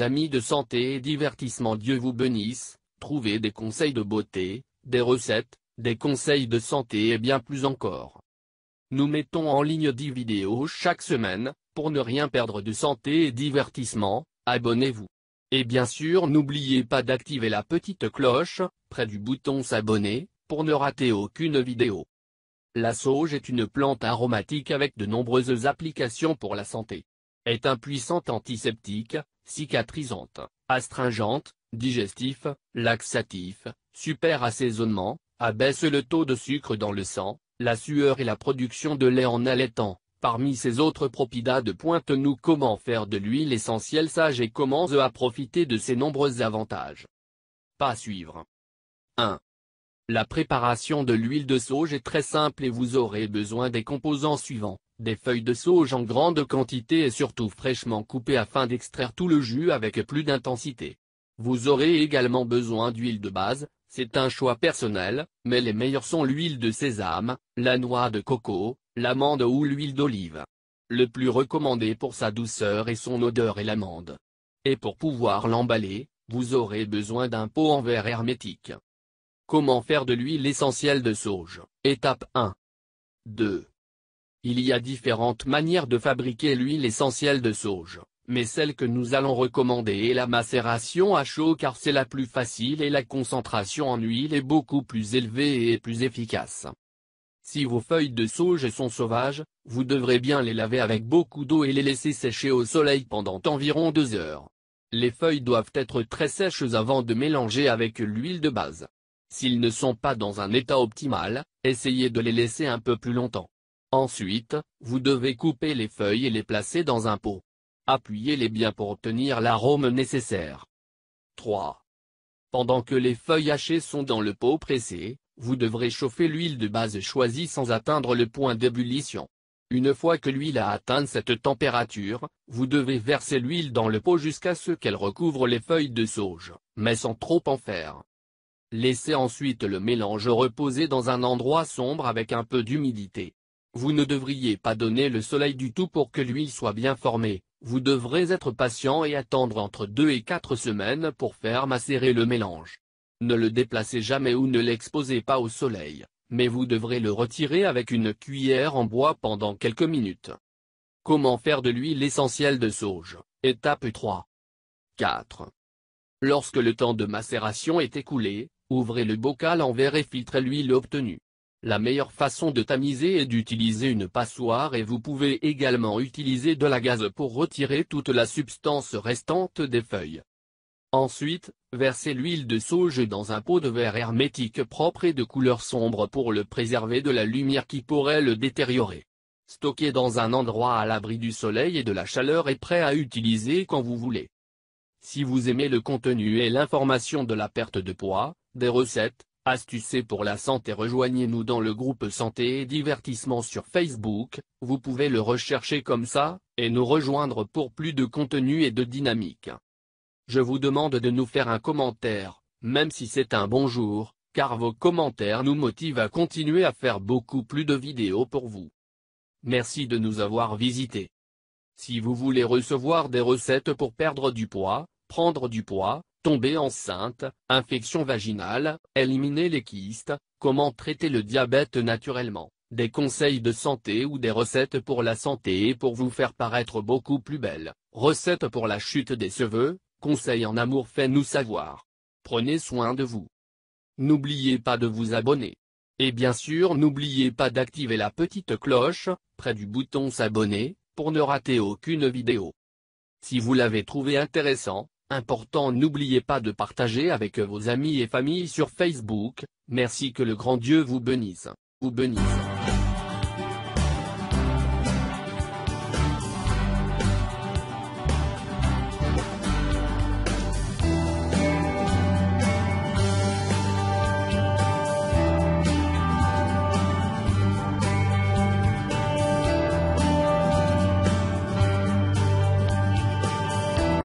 amis de santé et divertissement Dieu vous bénisse, trouvez des conseils de beauté, des recettes, des conseils de santé et bien plus encore. Nous mettons en ligne 10 vidéos chaque semaine, pour ne rien perdre de santé et divertissement, abonnez-vous. Et bien sûr n'oubliez pas d'activer la petite cloche, près du bouton s'abonner, pour ne rater aucune vidéo. La sauge est une plante aromatique avec de nombreuses applications pour la santé est un puissant antiseptique, cicatrisante, astringente, digestif, laxatif, super assaisonnement, abaisse le taux de sucre dans le sang, la sueur et la production de lait en allaitant. Parmi ses autres de pointe-nous comment faire de l'huile essentielle sage et comment à profiter de ses nombreux avantages. Pas suivre. 1. La préparation de l'huile de sauge est très simple et vous aurez besoin des composants suivants. Des feuilles de sauge en grande quantité et surtout fraîchement coupées afin d'extraire tout le jus avec plus d'intensité. Vous aurez également besoin d'huile de base, c'est un choix personnel, mais les meilleurs sont l'huile de sésame, la noix de coco, l'amande ou l'huile d'olive. Le plus recommandé pour sa douceur et son odeur est l'amande. Et pour pouvoir l'emballer, vous aurez besoin d'un pot en verre hermétique. Comment faire de l'huile essentielle de sauge Étape 1. 2. Il y a différentes manières de fabriquer l'huile essentielle de sauge, mais celle que nous allons recommander est la macération à chaud car c'est la plus facile et la concentration en huile est beaucoup plus élevée et plus efficace. Si vos feuilles de sauge sont sauvages, vous devrez bien les laver avec beaucoup d'eau et les laisser sécher au soleil pendant environ deux heures. Les feuilles doivent être très sèches avant de mélanger avec l'huile de base. S'ils ne sont pas dans un état optimal, essayez de les laisser un peu plus longtemps. Ensuite, vous devez couper les feuilles et les placer dans un pot. Appuyez-les bien pour obtenir l'arôme nécessaire. 3. Pendant que les feuilles hachées sont dans le pot pressé, vous devrez chauffer l'huile de base choisie sans atteindre le point d'ébullition. Une fois que l'huile a atteint cette température, vous devez verser l'huile dans le pot jusqu'à ce qu'elle recouvre les feuilles de sauge, mais sans trop en faire. Laissez ensuite le mélange reposer dans un endroit sombre avec un peu d'humidité. Vous ne devriez pas donner le soleil du tout pour que l'huile soit bien formée, vous devrez être patient et attendre entre 2 et 4 semaines pour faire macérer le mélange. Ne le déplacez jamais ou ne l'exposez pas au soleil, mais vous devrez le retirer avec une cuillère en bois pendant quelques minutes. Comment faire de l'huile essentielle de sauge Étape 3. 4. Lorsque le temps de macération est écoulé, ouvrez le bocal en verre et filtrez l'huile obtenue. La meilleure façon de tamiser est d'utiliser une passoire et vous pouvez également utiliser de la gaze pour retirer toute la substance restante des feuilles. Ensuite, versez l'huile de sauge dans un pot de verre hermétique propre et de couleur sombre pour le préserver de la lumière qui pourrait le détériorer. Stockez dans un endroit à l'abri du soleil et de la chaleur et prêt à utiliser quand vous voulez. Si vous aimez le contenu et l'information de la perte de poids, des recettes, Astuces pour la santé Rejoignez-nous dans le groupe santé et divertissement sur Facebook, vous pouvez le rechercher comme ça, et nous rejoindre pour plus de contenu et de dynamique. Je vous demande de nous faire un commentaire, même si c'est un bonjour, car vos commentaires nous motivent à continuer à faire beaucoup plus de vidéos pour vous. Merci de nous avoir visités. Si vous voulez recevoir des recettes pour perdre du poids, prendre du poids, Tomber enceinte, infection vaginale, éliminer les kystes, comment traiter le diabète naturellement, des conseils de santé ou des recettes pour la santé et pour vous faire paraître beaucoup plus belle, recettes pour la chute des cheveux, conseils en amour fait nous savoir. Prenez soin de vous. N'oubliez pas de vous abonner. Et bien sûr n'oubliez pas d'activer la petite cloche, près du bouton s'abonner, pour ne rater aucune vidéo. Si vous l'avez trouvé intéressant, Important n'oubliez pas de partager avec vos amis et familles sur Facebook, merci que le grand Dieu vous bénisse, vous bénisse.